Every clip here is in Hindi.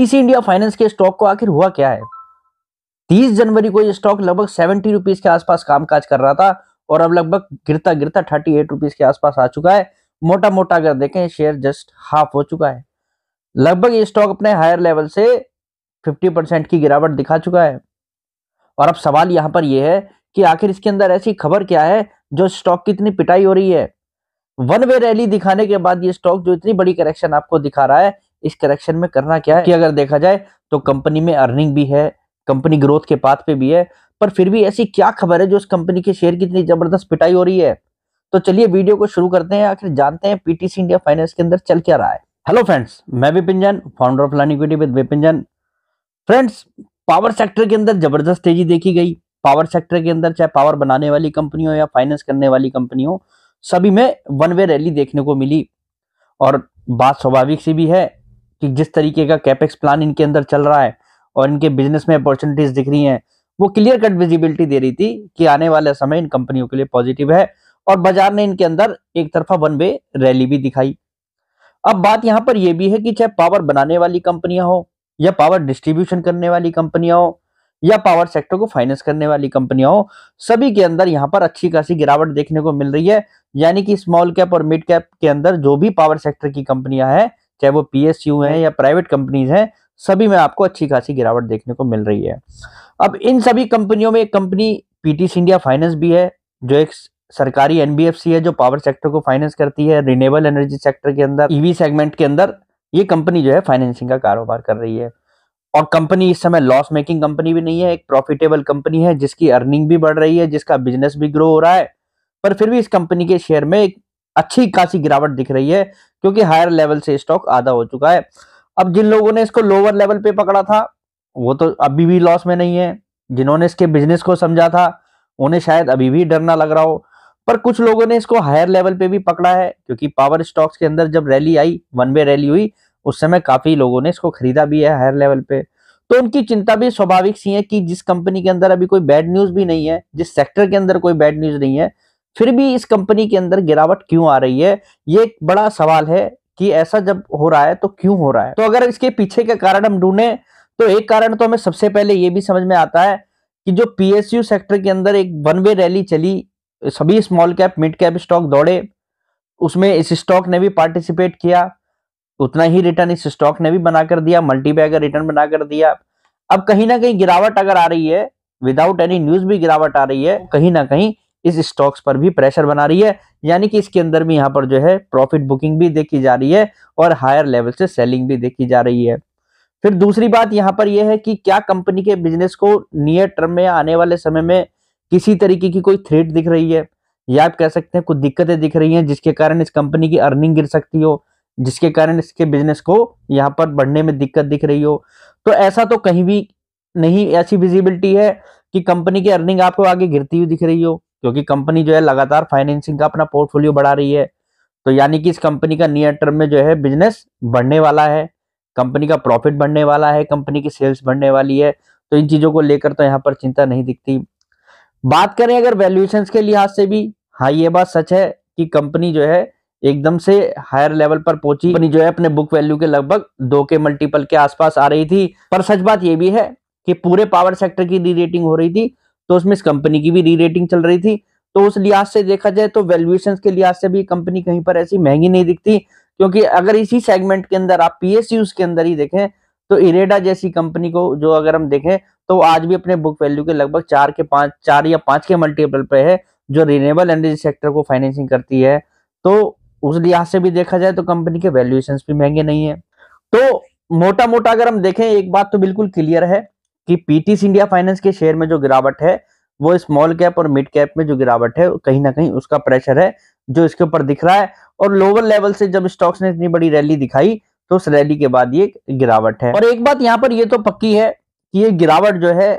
टीसी इंडिया फाइनेंस के स्टॉक को आखिर हुआ क्या है तीस जनवरी को ये स्टॉक लगभग सेवेंटी रुपीज के आसपास कामकाज कर रहा था और अब लगभग गिरता गिरता थर्टी एट रुपीज के आसपास आ चुका है मोटा मोटा अगर देखें शेयर जस्ट हाफ हो चुका है लगभग ये स्टॉक अपने हायर लेवल से फिफ्टी परसेंट की गिरावट दिखा चुका है और अब सवाल यहां पर यह है कि आखिर इसके अंदर ऐसी खबर क्या है जो स्टॉक की इतनी पिटाई हो रही है वन वे रैली दिखाने के बाद ये स्टॉक जो इतनी बड़ी करेक्शन आपको दिखा रहा है इस करेक्शन में करना क्या है कि अगर देखा जाए तो कंपनी में अर्निंग भी है कंपनी ग्रोथ के पाथ पे भी है पर फिर भी ऐसी क्या खबर है जो उस कंपनी के शेयर की इतनी जबरदस्त पिटाई हो रही है तो चलिए वीडियो को शुरू करते हैं आखिर जानते हैं पीटीसी इंडिया फाइनेंस के अंदर चल क्या रहा है हेलो फ्रेंड्स मैं Vipin Jain founder of learning with Vipin Jain friends power sector के अंदर जबरदस्त तेजी देखी गई पावर सेक्टर के अंदर चाहे पावर बनाने वाली कंपनी हो या फाइनेंस करने वाली कंपनी हो सभी में वन वे रैली देखने को मिली और बात स्वाभाविक सी भी है कि जिस तरीके का कैपेक्स प्लान इनके अंदर चल रहा है और इनके बिजनेस में अपॉर्चुनिटीज दिख रही हैं वो क्लियर कट विजिबिलिटी दे रही थी कि आने वाला समय इन कंपनियों के लिए पॉजिटिव है और बाजार ने इनके अंदर एक तरफा वन वे रैली भी दिखाई अब बात यहाँ पर यह भी है कि चाहे पावर बनाने वाली कंपनियां हो या पावर डिस्ट्रीब्यूशन करने वाली कंपनियां हो या पावर सेक्टर को फाइनेंस करने वाली कंपनियां हो सभी के अंदर यहाँ पर अच्छी खासी गिरावट देखने को मिल रही है यानी कि स्मॉल कैप और मिड कैप के अंदर जो भी पावर सेक्टर की कंपनियां हैं चाहे वो यू हैं हम्म। या प्राइवेट कंपनीज हैं सभी में आपको अच्छी खासी गिरावट देखने को मिल रही है अब इन सभी कंपनियों में एक कंपनी पीटीसी इंडिया फाइनेंस भी है जो एक सरकारी एनबीएफसी है जो पावर सेक्टर को फाइनेंस करती है रिनेबल एनर्जी सेक्टर के अंदर ईवी e सेगमेंट के अंदर ये कंपनी जो है फाइनेंसिंग का कारोबार कर रही है और कंपनी इस समय लॉस मेकिंग कंपनी भी नहीं है एक प्रॉफिटेबल कंपनी है जिसकी अर्निंग भी बढ़ रही है जिसका बिजनेस भी ग्रो हो रहा है पर फिर भी इस कंपनी के शेयर में एक अच्छी खासी गिरावट दिख रही है क्योंकि हायर लेवल से स्टॉक आधा हो चुका है अब जिन लोगों ने इसको लोअर लेवल पे पकड़ा था वो तो अभी भी लॉस में नहीं है जिन्होंने इसके बिजनेस को समझा था उन्हें शायद अभी भी डरना लग रहा हो पर कुछ लोगों ने इसको हायर लेवल पे भी पकड़ा है क्योंकि पावर स्टॉक्स के अंदर जब रैली आई वन वे रैली हुई उस समय काफी लोगों ने इसको खरीदा भी है हायर लेवल पे तो उनकी चिंता भी स्वाभाविक सी है कि जिस कंपनी के अंदर अभी कोई बैड न्यूज भी नहीं है जिस सेक्टर के अंदर कोई बैड न्यूज नहीं है फिर भी इस कंपनी के अंदर गिरावट क्यों आ रही है ये एक बड़ा सवाल है कि ऐसा जब हो रहा है तो क्यों हो रहा है तो अगर इसके पीछे का कारण हम ढूंढे तो एक कारण तो हमें सबसे पहले ये भी समझ में आता है कि जो पीएसयू सेक्टर के अंदर एक वन वे रैली चली सभी small cap mid cap stock दौड़े उसमें इस स्टॉक ने भी पार्टिसिपेट किया उतना ही रिटर्न इस स्टॉक ने भी बना कर दिया मल्टी बैगर रिटर्न बना कर दिया अब कहीं ना कहीं गिरावट अगर आ रही है विदाउट एनी न्यूज भी गिरावट आ रही है कहीं ना कहीं इस स्टॉक्स पर भी प्रेशर बना रही है यानी कि इसके अंदर भी यहाँ पर जो है प्रॉफिट बुकिंग भी देखी जा रही है और हायर लेवल से सेलिंग भी देखी जा रही है फिर दूसरी बात यहाँ पर यह है कि क्या कंपनी के बिजनेस को नियर टर्म में आने वाले समय में किसी तरीके की कोई थ्रेट दिख रही है या आप कह सकते हैं कुछ दिक्कतें दिख रही हैं जिसके कारण इस कंपनी की अर्निंग गिर सकती हो जिसके कारण इसके बिजनेस को यहाँ पर बढ़ने में दिक्कत दिख रही हो तो ऐसा तो कहीं भी नहीं ऐसी विजिबिलिटी है कि कंपनी की अर्निंग आपको आगे गिरती हुई दिख रही हो क्योंकि कंपनी जो है लगातार फाइनेंसिंग का अपना पोर्टफोलियो बढ़ा रही है तो यानी कि इस कंपनी का नियर टर्म में जो है बिजनेस बढ़ने वाला है कंपनी का प्रॉफिट बढ़ने वाला है कंपनी की सेल्स बढ़ने वाली है तो इन चीज़ों को लेकर तो यहाँ पर चिंता नहीं दिखती बात करें अगर वैल्यूएशन के लिहाज से भी हाँ ये बात सच है कि कंपनी जो है एकदम से हायर लेवल पर पहुंची कंपनी जो है अपने बुक वैल्यू के लगभग दो के मल्टीपल के आसपास आ रही थी पर सच बात यह भी है कि पूरे पावर सेक्टर की री रेटिंग हो रही थी तो उसमें इस कंपनी की भी री रेटिंग चल रही थी तो उस लिहाज से देखा जाए तो वैल्यूएशन के लिहाज से भी कंपनी कहीं पर ऐसी महंगी नहीं दिखती क्योंकि अगर इसी सेगमेंट के अंदर आप पीएसयूज के अंदर ही देखें तो इरेडा जैसी कंपनी को जो अगर हम देखें तो आज भी अपने बुक वैल्यू के लगभग चार के पांच चार या पांच के मल्टीपल पे है जो रिन्यूएबल एनर्जी सेक्टर को फाइनेंसिंग करती है तो उस लिहाज से भी देखा जाए तो कंपनी के वैल्यूएशंस भी महंगे नहीं है तो मोटा मोटा अगर हम देखें एक बात तो बिल्कुल क्लियर है कि पीटीसी इंडिया फाइनेंस के शेयर में जो गिरावट है वो स्मॉल कैप और मिड कैप में जो गिरावट है कहीं ना कहीं उसका प्रेशर है जो इसके ऊपर दिख रहा है और लोअर लेवल से जब स्टॉक्स ने इतनी बड़ी रैली दिखाई तो उस रैली के बाद ये गिरावट है और एक बात यहाँ पर ये तो पक्की है कि ये गिरावट जो है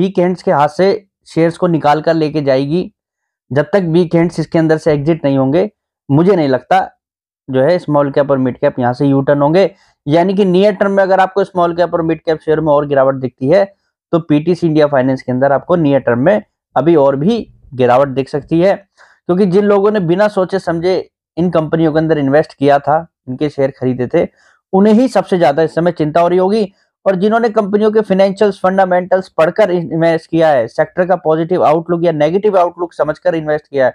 वीकेंड्स के हाथ से शेयर्स को निकाल कर लेके जाएगी जब तक वीकेंड्स इसके अंदर से एग्जिट नहीं होंगे मुझे नहीं लगता जो है स्मॉल कैप और मिड कैप यहाँ से यू टर्न होंगे यानी कि नियर टर्म में अगर आपको स्मॉल कैप और मिड कैप शेयर में और गिरावट दिखती है तो पीटीसी इंडिया फाइनेंस के अंदर आपको नियर टर्म में अभी और भी गिरावट दिख सकती है क्योंकि जिन लोगों ने बिना सोचे समझे इन कंपनियों के अंदर इन्वेस्ट किया था इनके शेयर खरीदे थे उन्हें ही सबसे ज्यादा इस समय चिंता हो रही होगी और जिन्होंने कंपनियों के फाइनेंशियल फंडामेंटल्स पढ़कर इन्वेस्ट किया है सेक्टर का पॉजिटिव आउटलुक या नेगेटिव आउटलुक समझकर इन्वेस्ट किया है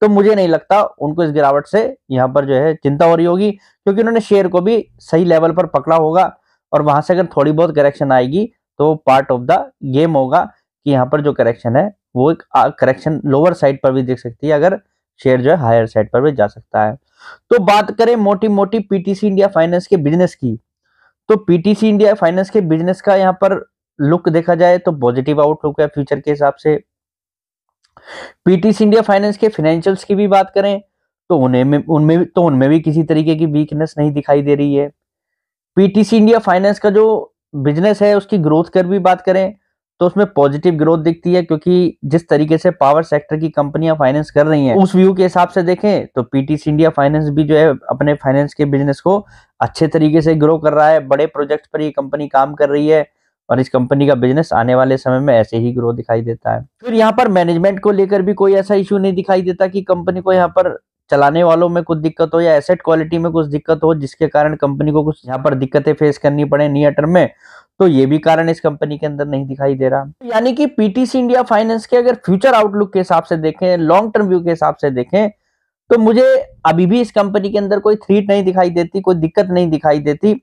तो मुझे नहीं लगता उनको इस गिरावट से यहाँ पर जो है चिंता हो रही होगी क्योंकि उन्होंने शेयर को भी सही लेवल पर पकड़ा होगा और वहां से अगर थोड़ी बहुत करेक्शन आएगी तो पार्ट ऑफ द गेम होगा कि यहाँ पर जो करेक्शन है वो एक करेक्शन लोअर साइड पर भी देख सकती है अगर शेयर जो है हायर साइड पर भी जा सकता है तो बात करें मोटी मोटी पीटीसी इंडिया फाइनेंस के बिजनेस की तो पीटीसी इंडिया फाइनेंस के बिजनेस का यहाँ पर लुक देखा जाए तो पॉजिटिव आउटलुक है फ्यूचर के हिसाब से पीटीसी इंडिया फाइनेंस के फाइनेंशियल्स की भी बात करें तो उन्हें उनमें तो उनमें भी किसी तरीके की वीकनेस नहीं दिखाई दे रही है पीटीसी इंडिया फाइनेंस का जो बिजनेस है उसकी ग्रोथ कर भी बात करें तो उसमें पॉजिटिव ग्रोथ दिखती है क्योंकि जिस तरीके से पावर सेक्टर की कंपनियां फाइनेंस कर रही हैं उस व्यू के हिसाब से देखें तो पीटीसी इंडिया फाइनेंस भी जो है अपने फाइनेंस के बिजनेस को अच्छे तरीके से ग्रो कर रहा है बड़े प्रोजेक्ट पर ये कंपनी काम कर रही है और इस कंपनी का बिजनेस आने वाले समय में ऐसे ही ग्रो दिखाई देता है फिर यहाँ पर मैनेजमेंट को लेकर भी कोई ऐसा इशू नहीं दिखाई देता कि कंपनी को यहाँ पर चलाने वालों में कुछ दिक्कत हो या एसेट क्वालिटी में कुछ दिक्कत हो जिसके कारण कंपनी को कुछ यहाँ पर दिक्कतें फेस करनी पड़े नियर टर्म में तो ये भी कारण इस कंपनी के अंदर नहीं दिखाई दे रहा यानी कि पीटीसी इंडिया फाइनेंस के अगर फ्यूचर आउटलुक के हिसाब से देखें लॉन्ग टर्म व्यू के हिसाब से देखें तो मुझे अभी भी इस कंपनी के अंदर कोई थ्रीट नहीं दिखाई देती कोई दिक्कत नहीं दिखाई देती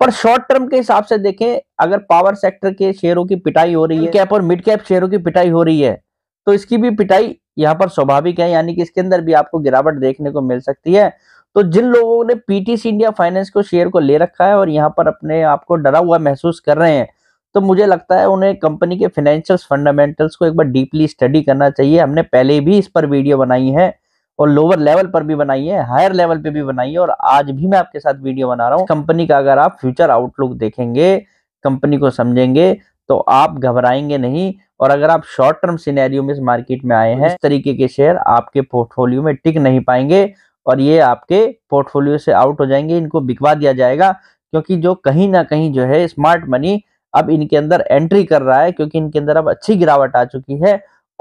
पर शॉर्ट टर्म के हिसाब से देखें अगर पावर सेक्टर के शेयरों की पिटाई हो रही है कैप हम्म। और मिड कैप शेयरों की पिटाई हो रही है तो इसकी भी पिटाई यहाँ पर स्वाभाविक है यानी कि इसके अंदर भी आपको गिरावट देखने को मिल सकती है तो जिन लोगों ने पीटीसी इंडिया फाइनेंस को शेयर को ले रखा है और यहाँ पर अपने आप को डरा हुआ महसूस कर रहे हैं तो मुझे लगता है उन्हें कंपनी के फाइनेंशियल फंडामेंटल्स को एक बार डीपली स्टडी करना चाहिए हमने पहले भी इस पर वीडियो बनाई है और लोअर लेवल पर भी बनाई है हायर लेवल पे भी बनाई है और आज भी मैं आपके साथ वीडियो बना रहा हूँ कंपनी का अगर आप फ्यूचर आउटलुक देखेंगे कंपनी को समझेंगे तो आप घबराएंगे नहीं और अगर आप शॉर्ट टर्म सिनेरियो में इस मार्केट में आए हैं इस तरीके के शेयर आपके पोर्टफोलियो में टिक नहीं पाएंगे और ये आपके पोर्टफोलियो से आउट हो जाएंगे इनको बिकवा दिया जाएगा क्योंकि जो कहीं ना कहीं जो है स्मार्ट मनी अब इनके अंदर एंट्री कर रहा है क्योंकि इनके अंदर अब अच्छी गिरावट आ चुकी है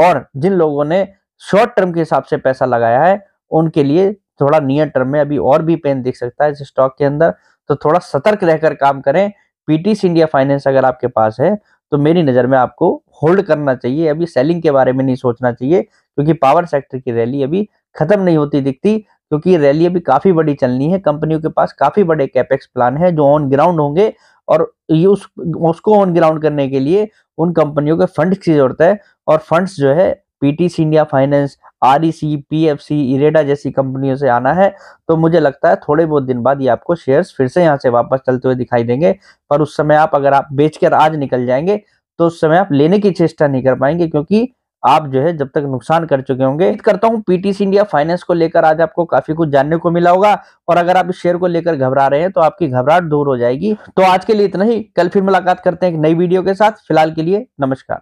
और जिन लोगों ने शॉर्ट टर्म के हिसाब से पैसा लगाया है उनके लिए थोड़ा नियर टर्म में अभी और भी पेन दिख सकता है इस स्टॉक के अंदर तो थोड़ा सतर्क रहकर काम करें पीटीसी इंडिया फाइनेंस अगर आपके पास है तो मेरी नज़र में आपको होल्ड करना चाहिए अभी सेलिंग के बारे में नहीं सोचना चाहिए क्योंकि पावर सेक्टर की रैली अभी खत्म नहीं होती दिखती क्योंकि रैली अभी काफ़ी बड़ी चलनी है कंपनियों के पास काफ़ी बड़े कैपेक्स प्लान है जो ऑन ग्राउंड होंगे और ये उस उसको ऑन ग्राउंड करने के लिए उन कंपनियों के फंड की जरूरत है और फंड्स जो है PTC India finance R E C P F C IREDA जैसी कंपनियों से आना है तो मुझे लगता है थोड़े बहुत दिन बाद ये आपको शेयर्स फिर से यहाँ से वापस चलते हुए दिखाई देंगे पर उस समय आप अगर आप बेचकर आज निकल जाएंगे तो उस समय आप लेने की चेष्टा नहीं कर पाएंगे क्योंकि आप जो है जब तक नुकसान कर चुके होंगे करता हूँ पीटीसी इंडिया फाइनेंस को लेकर आज आपको काफी कुछ जानने को मिला होगा और अगर आप इस शेयर को लेकर घबरा रहे हैं तो आपकी घबराहट दूर हो जाएगी तो आज के लिए इतना ही कल फिर मुलाकात करते हैं एक नई वीडियो के साथ फिलहाल के लिए नमस्कार